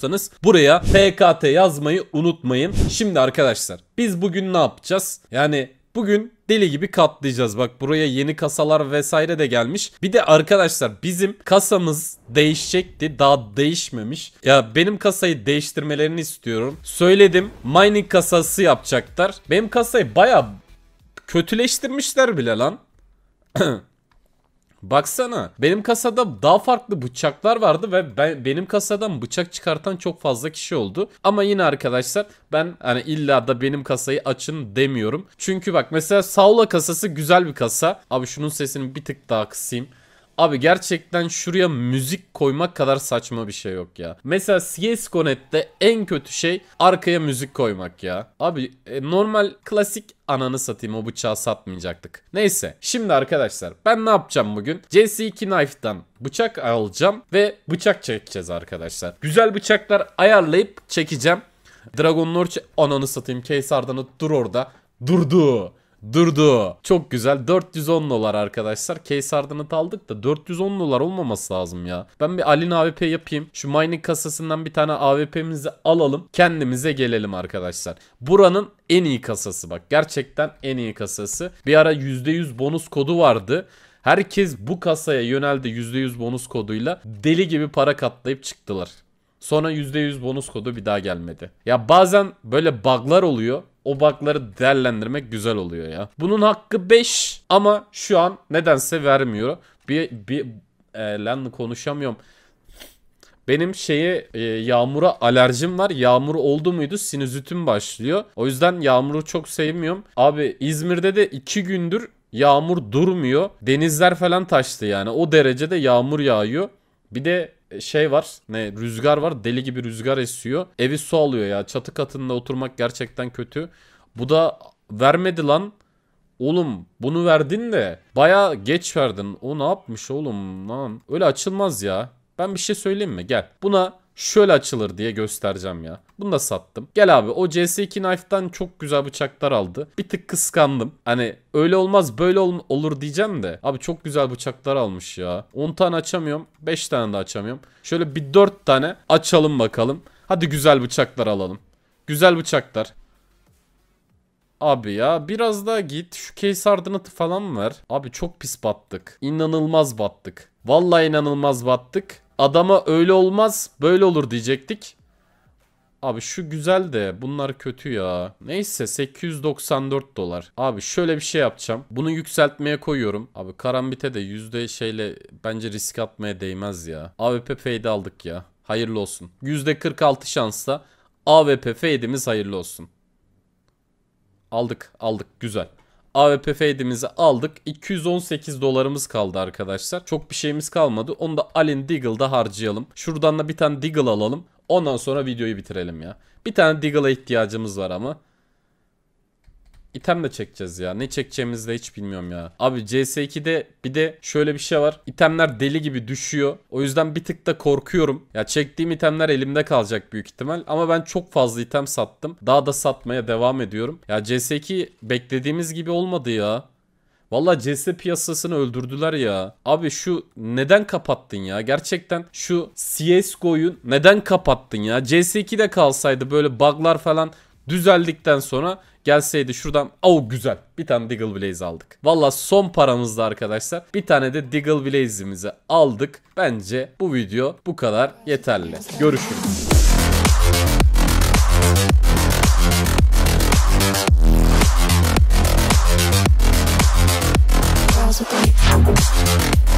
istiyorsanız buraya PKT yazmayı unutmayın. Şimdi arkadaşlar biz bugün ne yapacağız? Yani bugün deli gibi katlayacağız. Bak buraya yeni kasalar vesaire de gelmiş. Bir de arkadaşlar bizim kasamız değişecekti. Daha değişmemiş. Ya benim kasayı değiştirmelerini istiyorum. Söyledim mining kasası yapacaklar. Benim kasayı baya kötüleştirmişler bile lan. Baksana benim kasada daha farklı bıçaklar vardı ve ben, benim kasadan bıçak çıkartan çok fazla kişi oldu. Ama yine arkadaşlar ben hani illa da benim kasayı açın demiyorum. Çünkü bak mesela Saula kasası güzel bir kasa. Abi şunun sesini bir tık daha kısayım. Abi gerçekten şuraya müzik koymak kadar saçma bir şey yok ya. Mesela CSGO Net'te en kötü şey arkaya müzik koymak ya. Abi e, normal klasik ananı satayım o bıçağı satmayacaktık. Neyse şimdi arkadaşlar ben ne yapacağım bugün? CS2 Knife'dan bıçak alacağım ve bıçak çekeceğiz arkadaşlar. Güzel bıçaklar ayarlayıp çekeceğim. Dragon Lord ananı satayım Kaysardan'ı dur orada. Durdu durdu. Çok güzel 410 dolar arkadaşlar. Case Harden'ı aldık da 410 dolar olmaması lazım ya. Ben bir Alin AWP yapayım. Şu mining kasasından bir tane AWP'mizi alalım. Kendimize gelelim arkadaşlar. Buranın en iyi kasası bak. Gerçekten en iyi kasası. Bir ara %100 bonus kodu vardı. Herkes bu kasaya yöneldi %100 bonus koduyla. Deli gibi para katlayıp çıktılar. Sonra %100 bonus kodu bir daha gelmedi. Ya bazen böyle bug'lar oluyor o bug'ları değerlendirmek güzel oluyor ya. Bunun hakkı 5 ama şu an nedense vermiyor. Bir, bir e, lan konuşamıyorum. Benim şeye e, yağmura alerjim var. Yağmur oldu muydu sinüzitim başlıyor. O yüzden yağmuru çok sevmiyorum. Abi İzmir'de de 2 gündür yağmur durmuyor. Denizler falan taştı yani. O derecede yağmur yağıyor. Bir de şey var ne rüzgar var deli gibi rüzgar esiyor. Evi su alıyor ya çatı katında oturmak gerçekten kötü. Bu da vermedi lan. Oğlum bunu verdin de baya geç verdin. O ne yapmış oğlum lan? Öyle açılmaz ya. Ben bir şey söyleyeyim mi? Gel. Buna şöyle açılır diye göstereceğim ya. Bunu da sattım. Gel abi o CS2 Knife'dan çok güzel bıçaklar aldı. Bir tık kıskandım. Hani öyle olmaz böyle ol olur diyeceğim de. Abi çok güzel bıçaklar almış ya. 10 tane açamıyorum. 5 tane de açamıyorum. Şöyle bir 4 tane açalım bakalım. Hadi güzel bıçaklar alalım. Güzel bıçaklar. Abi ya biraz daha git şu case ardınatı falan ver. Abi çok pis battık. İnanılmaz battık. Vallahi inanılmaz battık. Adama öyle olmaz böyle olur diyecektik. Abi şu güzel de bunlar kötü ya. Neyse 894 dolar. Abi şöyle bir şey yapacağım. Bunu yükseltmeye koyuyorum. Abi karambite de yüzde şeyle bence risk atmaya değmez ya. AWP fade aldık ya. Hayırlı olsun. Yüzde %46 şansla AWP fade'imiz hayırlı olsun. Aldık aldık güzel. AWP fade'imizi aldık. 218 dolarımız kaldı arkadaşlar. Çok bir şeyimiz kalmadı. Onu da Alin Deagle'da harcayalım. Şuradan da bir tane Deagle alalım. Ondan sonra videoyu bitirelim ya. Bir tane Deagle'a ihtiyacımız var ama item de çekeceğiz ya. Ne çekeceğimizi de hiç bilmiyorum ya. Abi CS2'de bir de şöyle bir şey var. İtemler deli gibi düşüyor. O yüzden bir tık da korkuyorum. Ya çektiğim itemler elimde kalacak büyük ihtimal. Ama ben çok fazla item sattım. Daha da satmaya devam ediyorum. Ya CS2 beklediğimiz gibi olmadı ya. Valla CS piyasasını öldürdüler ya. Abi şu neden kapattın ya? Gerçekten şu CSGO'yu neden kapattın ya? CS2'de kalsaydı böyle buglar falan düzeldikten sonra gelseydi şuradan oh güzel bir tane Diggle Blaze aldık. Valla son paramızda arkadaşlar bir tane de Diggle Blaze'imizi aldık. Bence bu video bu kadar yeterli. Görüşürüz. Thank you.